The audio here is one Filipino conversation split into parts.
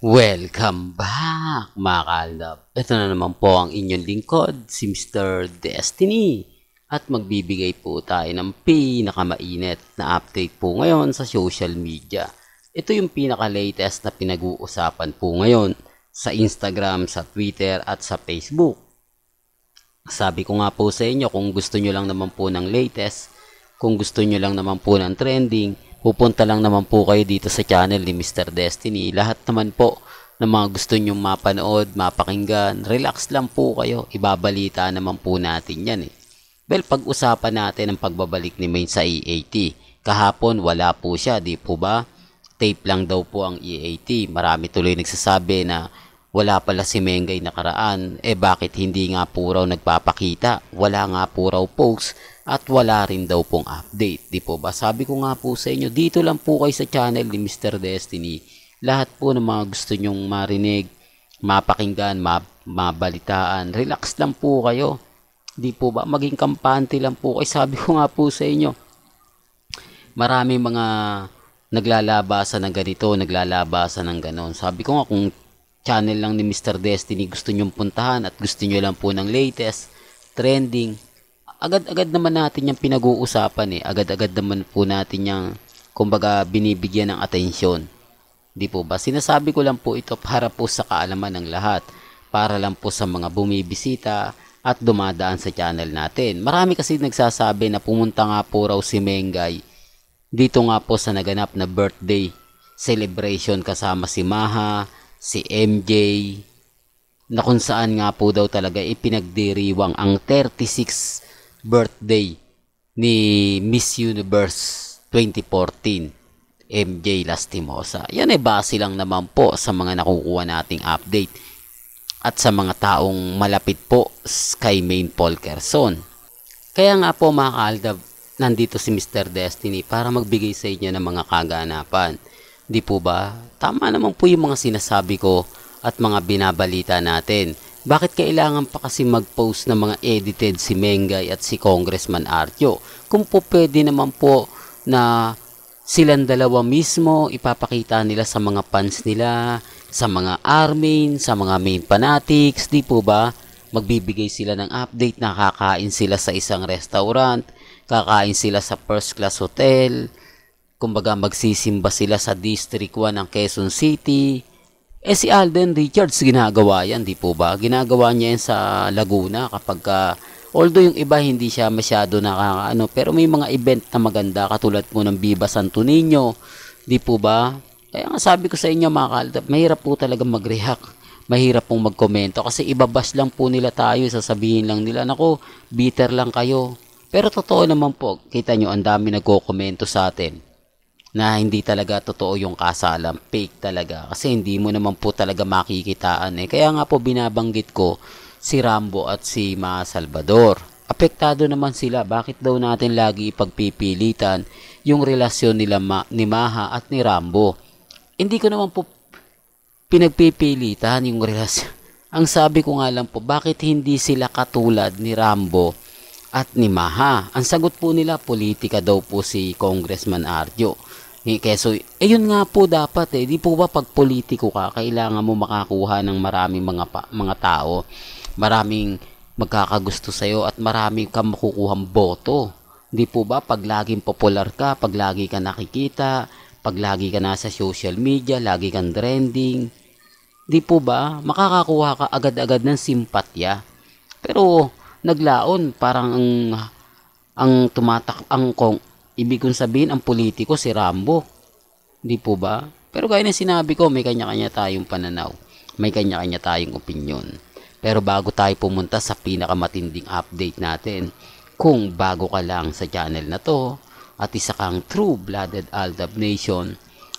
Welcome back mga kaldab. Ito na naman po ang inyong lingkod, si Mr. Destiny. At magbibigay po tayo ng pinakamainit na update po ngayon sa social media. Ito yung pinaka-latest na pinag-uusapan po ngayon sa Instagram, sa Twitter at sa Facebook. Sabi ko nga po sa inyo kung gusto nyo lang naman po ng latest, kung gusto nyo lang naman po ng trending, Pupunta lang naman po kayo dito sa channel ni Mr. Destiny. Lahat naman po ng mga gusto nyong mapanood, mapakinggan, relax lang po kayo. Ibabalita naman po natin yan eh. Well, pag-usapan natin ang pagbabalik ni Maine sa EAT. Kahapon, wala po siya, di po ba? Tape lang daw po ang EAT. Marami tuloy nagsasabi na wala pala si Mengay nakaraan, eh bakit hindi nga po raw nagpapakita? Wala nga po raw posts at wala rin daw pong update. Di po ba? Sabi ko nga po sa inyo, dito lang po kayo sa channel ni Mr. Destiny. Lahat po ng mga gusto nyong marinig, mapakinggan, ma mabalitaan, relax lang po kayo. Di po ba? Maging kampante lang po kayo. Sabi ko nga po sa inyo, marami mga naglalabasan ng ganito, naglalabasan ng ganon. Sabi ko nga kung channel lang ni Mr. Destiny gusto nyong puntahan at gusto nyo lang po ng latest, trending, agad-agad naman natin yung pinag-uusapan eh. Agad-agad naman po natin yung, kumbaga, binibigyan ng atensyon. Di po ba? Sinasabi ko lang po ito para po sa kaalaman ng lahat. Para lang po sa mga bumibisita at dumadaan sa channel natin. Marami kasi nagsasabi na pumunta nga po raw si Mengay dito nga po sa naganap na birthday celebration kasama si Maha, si MJ na kung saan nga po daw talaga ipinagdiriwang ang 36 birthday ni Miss Universe 2014 MJ Lastimosa. Yan ay base lang naman po sa mga nakukuha nating update at sa mga taong malapit po kay Main Paul Kerson. Kaya nga po mga kaaldab, nandito si Mr. Destiny para magbigay sa inyo ng mga kaganapan. Di po ba? Tama naman po yung mga sinasabi ko at mga binabalita natin. Bakit kailangan pa kasi mag-post ng mga edited si Mengay at si Congressman Artyo? Kung po pwede naman po na silang dalawa mismo ipapakita nila sa mga fans nila, sa mga armin, sa mga main fanatics, di po ba? Magbibigay sila ng update na kakain sila sa isang restaurant, kakain sila sa first class hotel, kumbaga magsisimba sila sa District 1 ng Quezon City. Eh si Alden Richards ginagawa yan, di po ba? Ginagawa niya yan sa Laguna kapag uh, although yung iba hindi siya masyado nakakaano pero may mga event na maganda katulad po ng Viva Santo Niño, di po ba? Kaya nga sabi ko sa inyo mga kaldap, mahirap po talaga mag-react. Mahirap pong magkomento kasi ibabas lang po nila tayo, sasabihin lang nila, nako, bitter lang kayo. Pero totoo naman po, kita nyo ang dami nagko-komento sa atin na hindi talaga totoo yung kasalan, fake talaga. Kasi hindi mo naman po talaga makikitaan eh. Kaya nga po binabanggit ko si Rambo at si Ma Salvador. Apektado naman sila. Bakit daw natin lagi pagpipilitan yung relasyon nila ma, ni Maha at ni Rambo? Hindi ko naman po pinagpipilitan yung relasyon. Ang sabi ko nga lang po, bakit hindi sila katulad ni Rambo at ni Maha? Ang sagot po nila, politika daw po si Congressman Arjo. Keso, eh yun nga po dapat eh. Di po ba pag politiko ka, kailangan mo makakuha ng maraming mga, pa, mga tao, maraming magkakagusto sa'yo at marami kang makukuhang boto. Di po ba pag laging popular ka, pag lagi ka nakikita, pag lagi ka nasa social media, lagi kang trending, di po ba makakakuha ka agad-agad ng simpatya. Pero naglaon parang ang ang tumatak ang kong Ibig kong sabihin, ang politiko si Rambo. Di po ba? Pero gaya ng sinabi ko, may kanya-kanya tayong pananaw. May kanya-kanya tayong opinion. Pero bago tayo pumunta sa pinakamatinding update natin, kung bago ka lang sa channel na to, at isa kang true-blooded Aldab Nation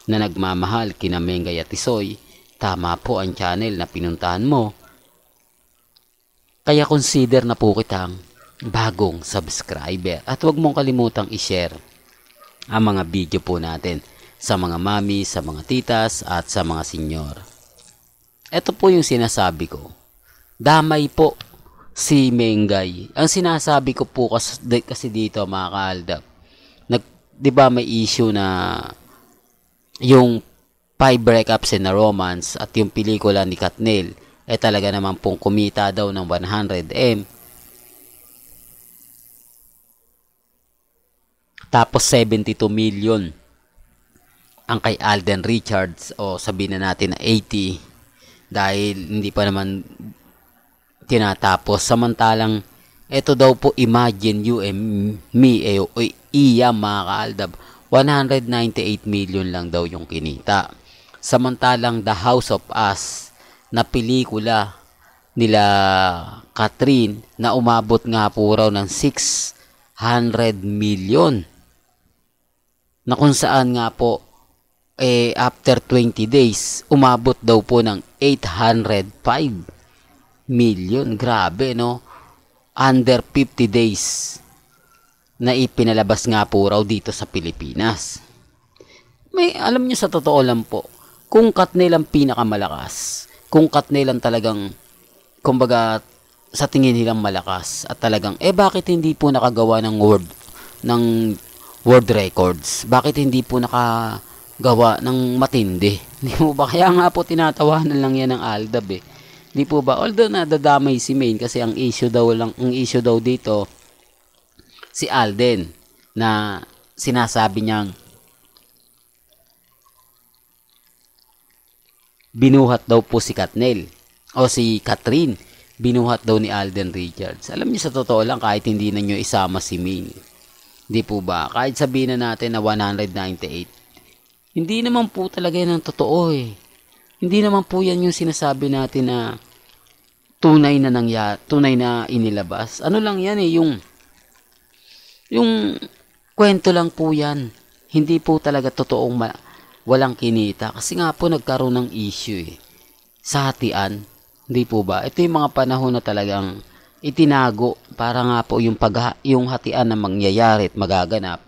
na nagmamahal kina Mengay at Isoy, tama po ang channel na pinuntahan mo. Kaya consider na po kitang bagong subscriber at huwag mong kalimutang i-share ang mga video po natin sa mga mami, sa mga titas at sa mga senyor. Ito po yung sinasabi ko. Damay po si Mengay. Ang sinasabi ko po kasi, kasi dito mga kaaldap, nag, di ba may issue na yung five breakups in a romance at yung pelikula ni Katnil eh talaga naman pong kumita daw ng 100M Tapos 72 million ang kay Alden Richards o sabihin na natin na 80 dahil hindi pa naman tinatapos. Samantalang ito daw po imagine you and eh, me eh, o iya mga kaaldab 198 million lang daw yung kinita. Samantalang The House of Us na pelikula nila Catherine na umabot nga po raw ng 600 million na kung saan nga po eh, after 20 days, umabot daw po ng 805 million. Grabe, no? Under 50 days na ipinalabas nga po raw dito sa Pilipinas. May alam niyo sa totoo lang po, kung cut pinakamalakas, kung cut nilang talagang kumbaga sa tingin nilang malakas at talagang eh bakit hindi po nakagawa ng word ng world records. Bakit hindi po nakagawa ng matindi? Hindi mo ba? Kaya nga po tinatawanan lang yan ng Aldab eh. Hindi po ba? Although nadadamay si Maine kasi ang issue daw lang, ang issue daw dito si Alden na sinasabi niyang binuhat daw po si Katnel o si Katrin binuhat daw ni Alden Richards. Alam niyo sa totoo lang kahit hindi na niyo isama si Maine hindi po ba? Kahit sabihin na natin na 198, hindi naman po talaga yan ang totoo eh. Hindi naman po yan yung sinasabi natin na tunay na nangya, tunay na inilabas. Ano lang yan eh, yung yung kwento lang po yan. Hindi po talaga totoong ma- walang kinita kasi nga po nagkaroon ng issue eh. Sa hatian, hindi po ba? Ito yung mga panahon na talagang itinago para nga po yung, pag, yung hatian na mangyayari at magaganap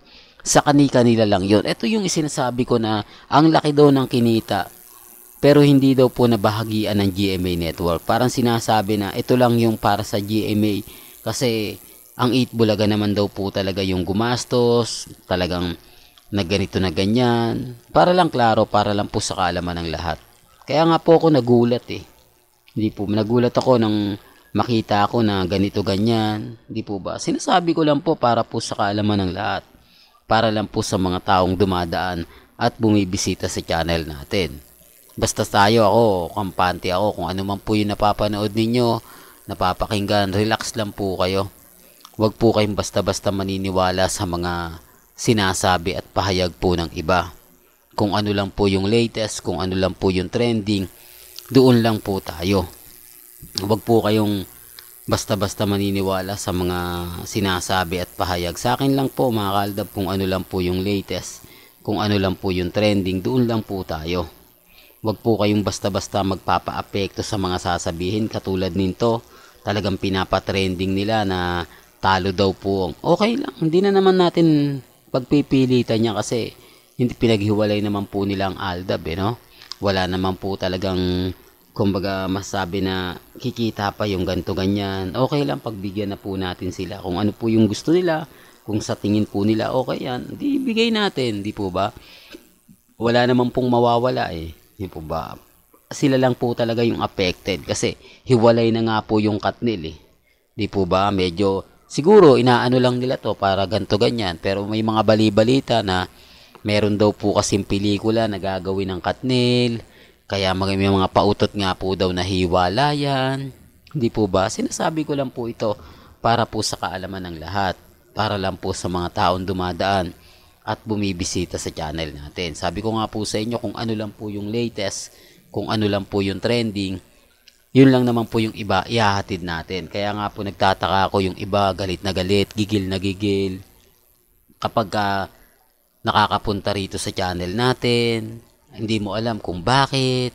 sa kani-kanila lang yon. Ito yung isinasabi ko na ang laki daw ng kinita pero hindi daw po nabahagian ng GMA network. Parang sinasabi na ito lang yung para sa GMA kasi ang 8 Bulaga naman daw po talaga yung gumastos, talagang nagganito na ganyan. Para lang klaro, para lang po sa kaalaman ng lahat. Kaya nga po ako nagulat eh. Hindi po, nagulat ako ng makita ko na ganito ganyan. Di po ba? Sinasabi ko lang po para po sa kaalaman ng lahat. Para lang po sa mga taong dumadaan at bumibisita sa channel natin. Basta tayo ako, kampante ako kung ano man po yung napapanood ninyo, napapakinggan, relax lang po kayo. Huwag po kayong basta-basta maniniwala sa mga sinasabi at pahayag po ng iba. Kung ano lang po yung latest, kung ano lang po yung trending, doon lang po tayo. Huwag po kayong basta-basta maniniwala sa mga sinasabi at pahayag. Sa akin lang po mga kaaldab kung ano lang po yung latest, kung ano lang po yung trending, doon lang po tayo. Huwag po kayong basta-basta magpapa-apekto sa mga sasabihin katulad nito. Talagang pinapa-trending nila na talo daw po. Okay lang, hindi na naman natin pagpipilitan niya kasi hindi pinaghiwalay naman po nila ang Aldab eh, no? Wala naman po talagang kumbaga masabi na kikita pa yung ganto ganyan okay lang pagbigyan na po natin sila kung ano po yung gusto nila kung sa tingin po nila okay yan di bigay natin di po ba wala naman pong mawawala eh di po ba sila lang po talaga yung affected kasi hiwalay na nga po yung katnil eh di po ba medyo siguro inaano lang nila to para ganto ganyan pero may mga bali na meron daw po kasing pelikula na gagawin ng katnil kaya may mga pautot nga po daw na hiwalayan. Hindi po ba? Sinasabi ko lang po ito para po sa kaalaman ng lahat. Para lang po sa mga taong dumadaan at bumibisita sa channel natin. Sabi ko nga po sa inyo kung ano lang po yung latest, kung ano lang po yung trending, yun lang naman po yung iba ihahatid natin. Kaya nga po nagtataka ako yung iba galit na galit, gigil na gigil. Kapag uh, nakakapunta rito sa channel natin, hindi mo alam kung bakit.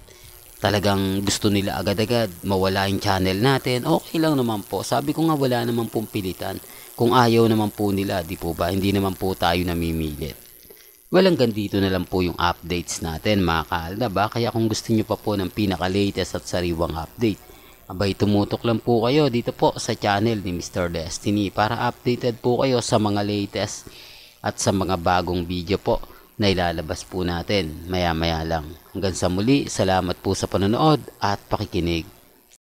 Talagang gusto nila agad-agad mawala yung channel natin. Okay lang naman po. Sabi ko nga wala naman pong pilitan. Kung ayaw naman po nila, di po ba? Hindi naman po tayo namimilit. walang hanggang na lang po yung updates natin mga kaalda ba? Kaya kung gusto nyo pa po ng pinaka-latest at sariwang update, abay tumutok lang po kayo dito po sa channel ni Mr. Destiny para updated po kayo sa mga latest at sa mga bagong video po na ilalabas po natin maya maya lang. Hanggang sa muli, salamat po sa panonood at pakikinig.